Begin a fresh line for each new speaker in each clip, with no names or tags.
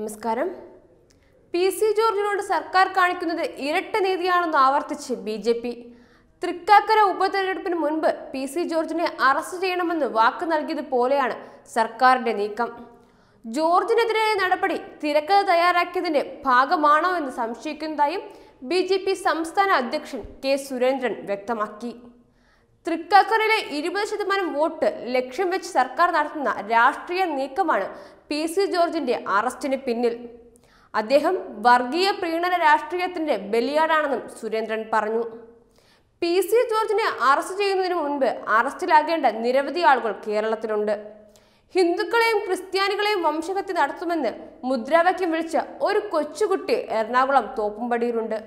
നമസ്കാരം P C ജോർജിനോട് സർക്കാർ കാണിക്കുന്നത് ഇരട്ട നീതിയാണെന്ന് ആവർത്തിച്ച് ബി ജെ പി തൃക്കാക്കര ഉപതെരഞ്ഞെടുപ്പിന് മുൻപ് പി സി ജോർജിനെ അറസ്റ്റ് ചെയ്യണമെന്ന് വാക്ക് നൽകിയത് പോലെയാണ് സർക്കാരിന്റെ നീക്കം ജോർജിനെതിരായ നടപടി തിരക്കഥ തയ്യാറാക്കിയതിന്റെ ഭാഗമാണോ എന്ന് സംശയിക്കുന്നതായും ബി സംസ്ഥാന അധ്യക്ഷൻ കെ സുരേന്ദ്രൻ വ്യക്തമാക്കി തൃക്കാക്കരയിലെ ഇരുപത് ശതമാനം വോട്ട് ലക്ഷ്യം വെച്ച് സർക്കാർ നടത്തുന്ന രാഷ്ട്രീയ നീക്കമാണ് പി സി ജോർജിന്റെ അറസ്റ്റിന് പിന്നിൽ അദ്ദേഹം വർഗീയ പ്രീണന രാഷ്ട്രീയത്തിന്റെ ബലിയാടാണെന്നും സുരേന്ദ്രൻ പറഞ്ഞു പി സി ജോർജിനെ അറസ്റ്റ് ചെയ്യുന്നതിന് മുൻപ് അറസ്റ്റിലാകേണ്ട നിരവധി ആളുകൾ കേരളത്തിലുണ്ട് ഹിന്ദുക്കളെയും ക്രിസ്ത്യാനികളെയും വംശഹത്യ നടത്തുമെന്ന് മുദ്രാവാക്യം വിളിച്ച ഒരു കൊച്ചുകുട്ടി എറണാകുളം തോപ്പുംപടിയിലുണ്ട്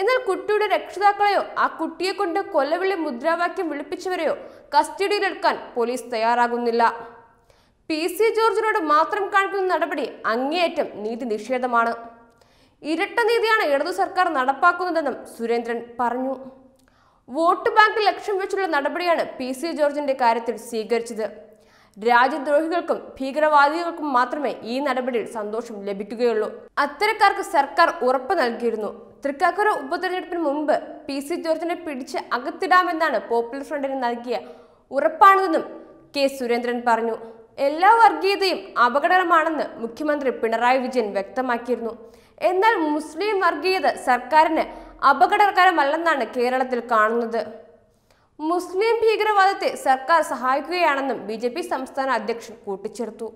എന്നാൽ കുട്ടിയുടെ രക്ഷിതാക്കളെയോ ആ കുട്ടിയെ കൊണ്ട് കൊല്ലവിളി മുദ്രാവാക്യം വിളിപ്പിച്ചവരെയോ കസ്റ്റഡിയിലെടുക്കാൻ പോലീസ് തയ്യാറാകുന്നില്ല പി സി ജോർജിനോട് മാത്രം കാണിക്കുന്ന നടപടി അങ്ങേയറ്റം നീതി നിഷേധമാണ് ഇരട്ട നീതിയാണ് ഇടതു സർക്കാർ നടപ്പാക്കുന്നതെന്നും സുരേന്ദ്രൻ പറഞ്ഞു വോട്ട് ബാങ്ക് ലക്ഷ്യം വെച്ചുള്ള നടപടിയാണ് പി സി ജോർജിന്റെ കാര്യത്തിൽ സ്വീകരിച്ചത് രാജ്യദ്രോഹികൾക്കും ഭീകരവാദികൾക്കും മാത്രമേ ഈ നടപടിയിൽ സന്തോഷം ലഭിക്കുകയുള്ളൂ അത്തരക്കാർക്ക് സർക്കാർ ഉറപ്പ് നൽകിയിരുന്നു തൃക്കാക്കര ഉപതെരഞ്ഞെടുപ്പിന് മുമ്പ് പി സി ജോർജിനെ പിടിച്ച് അകത്തിടാമെന്നാണ് പോപ്പുലർ ഫ്രണ്ടിന് നൽകിയ ഉറപ്പാണെന്നും കെ സുരേന്ദ്രൻ പറഞ്ഞു എല്ലാ വർഗീയതയും അപകടകരമാണെന്ന് മുഖ്യമന്ത്രി പിണറായി വിജയൻ വ്യക്തമാക്കിയിരുന്നു എന്നാൽ മുസ്ലിം വർഗീയത സർക്കാരിന് അപകടകരമല്ലെന്നാണ് കേരളത്തിൽ കാണുന്നത് മുസ്ലിം ഭീകരവാദത്തെ സർക്കാർ സഹായിക്കുകയാണെന്നും ബി സംസ്ഥാന അധ്യക്ഷൻ കൂട്ടിച്ചേർത്തു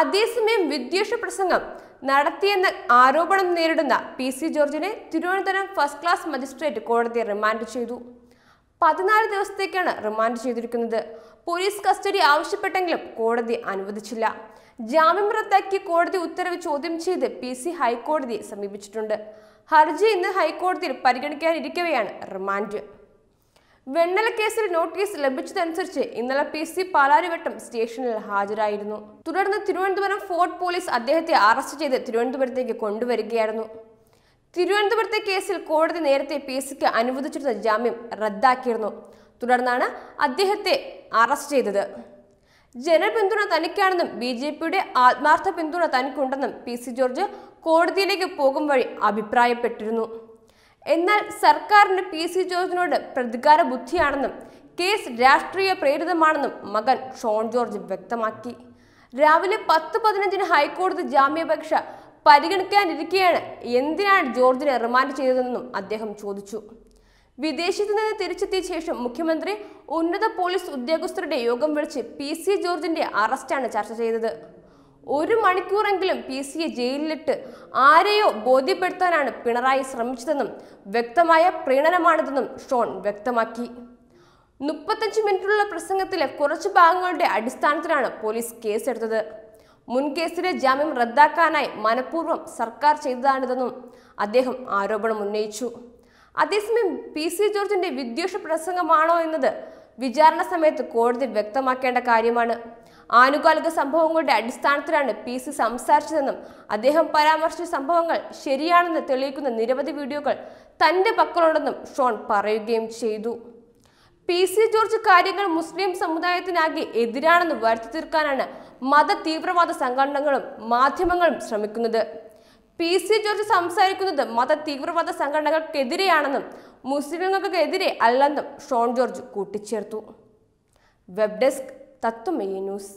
അതേസമയം വിദ്വേഷ പ്രസംഗം നടത്തിയെന്ന ആരോപണം നേരിടുന്ന പി സി ജോർജിനെ തിരുവനന്തപുരം ഫസ്റ്റ് ക്ലാസ് മജിസ്ട്രേറ്റ് കോടതി റിമാൻഡ് ചെയ്തു പതിനാല് ദിവസത്തേക്കാണ് റിമാൻഡ് ചെയ്തിരിക്കുന്നത് പോലീസ് കസ്റ്റഡി ആവശ്യപ്പെട്ടെങ്കിലും കോടതി അനുവദിച്ചില്ല ജാമ്യം റദ്ദാക്കി കോടതി ഉത്തരവ് ചോദ്യം ചെയ്ത് പി സി ഹൈക്കോടതിയെ സമീപിച്ചിട്ടുണ്ട് ഹർജി ഇന്ന് ഹൈക്കോടതിയിൽ പരിഗണിക്കാനിരിക്കവെയാണ് റിമാൻഡ് കേസിൽ നോട്ടീസ് ലഭിച്ചതനുസരിച്ച് ഇന്നലെ പി സി പാലാരിവട്ടം സ്റ്റേഷനിൽ ഹാജരായിരുന്നു തുടർന്ന് തിരുവനന്തപുരം ഫോർട്ട് പോലീസ് അദ്ദേഹത്തെ അറസ്റ്റ് ചെയ്ത് തിരുവനന്തപുരത്തേക്ക് കൊണ്ടുവരികയായിരുന്നു തിരുവനന്തപുരത്തെ കേസിൽ കോടതി നേരത്തെ പി സിക്ക് അനുവദിച്ചിരുന്ന ജാമ്യം റദ്ദാക്കിയിരുന്നു തുടർന്നാണ് അദ്ദേഹത്തെ അറസ്റ്റ് ചെയ്തത് ജനപിന്തുണ തനിക്കാണെന്നും ബി ജെ പിയുടെ ആത്മാർത്ഥ പിന്തുണ തനിക്കുണ്ടെന്നും പി സി ജോർജ് കോടതിയിലേക്ക് പോകും വഴി അഭിപ്രായപ്പെട്ടിരുന്നു എന്നാൽ സർക്കാരിന് പി സി ജോർജിനോട് പ്രതികാര ബുദ്ധിയാണെന്നും കേസ് രാഷ്ട്രീയ പ്രേരിതമാണെന്നും മകൻ ഷോൺ ജോർജ് വ്യക്തമാക്കി രാവിലെ പത്ത് പതിനഞ്ചിന് ഹൈക്കോടതി ജാമ്യാപേക്ഷ പരിഗണിക്കാനിരിക്കെയാണ് എന്തിനാണ് ജോർജിനെ റിമാൻഡ് ചെയ്തതെന്നും അദ്ദേഹം ചോദിച്ചു വിദേശത്ത് നിന്ന് തിരിച്ചെത്തിയ ശേഷം മുഖ്യമന്ത്രി ഉന്നത പോലീസ് ഉദ്യോഗസ്ഥരുടെ യോഗം വിളിച്ച് പി സി ജോർജിന്റെ അറസ്റ്റാണ് ചർച്ച ചെയ്തത് ഒരു മണിക്കൂറെങ്കിലും പി സിയെ ജയിലിലിട്ട് ആരെയോ ബോധ്യപ്പെടുത്താനാണ് പിണറായി ശ്രമിച്ചതെന്നും വ്യക്തമായ പ്രീണനമാണിതെന്നും ഷോൺ വ്യക്തമാക്കി മുപ്പത്തഞ്ച് മിനിറ്റുള്ള പ്രസംഗത്തിലെ കുറച്ച് ഭാഗങ്ങളുടെ അടിസ്ഥാനത്തിലാണ് പോലീസ് കേസെടുത്തത് മുൻ കേസിലെ ജാമ്യം റദ്ദാക്കാനായി മനഃപൂർവ്വം സർക്കാർ ചെയ്തതാണിതെന്നും അദ്ദേഹം ആരോപണം ഉന്നയിച്ചു അതേസമയം പി സി ജോർജിന്റെ വിദ്വേഷ പ്രസംഗമാണോ എന്നത് വിചാരണ സമയത്ത് കോടതി വ്യക്തമാക്കേണ്ട കാര്യമാണ് ആനുകാലിക സംഭവങ്ങളുടെ അടിസ്ഥാനത്തിലാണ് പി സി സംസാരിച്ചതെന്നും അദ്ദേഹം പരാമർശിച്ച സംഭവങ്ങൾ ശരിയാണെന്ന് തെളിയിക്കുന്ന നിരവധി വീഡിയോകൾ തന്റെ പക്കലുണ്ടെന്നും ഷോൺ പറയുകയും ചെയ്തു പി സി ജോർജ് കാര്യങ്ങൾ മുസ്ലിം സമുദായത്തിനാകെ എതിരാണെന്ന് വരുത്തി തീർക്കാനാണ് മത തീവ്രവാദ സംഘടനകളും മാധ്യമങ്ങളും ശ്രമിക്കുന്നത് പി സി ജോർജ് സംസാരിക്കുന്നത് മത തീവ്രവാദ സംഘടനകൾക്കെതിരെയാണെന്നും മുസ്ലിങ്ങൾക്കെതിരെ അല്ലെന്നും ഷോൺ ജോർജ് കൂട്ടിച്ചേർത്തു വെബ് ഡെസ്ക് തത്വമേ ന്യൂസ്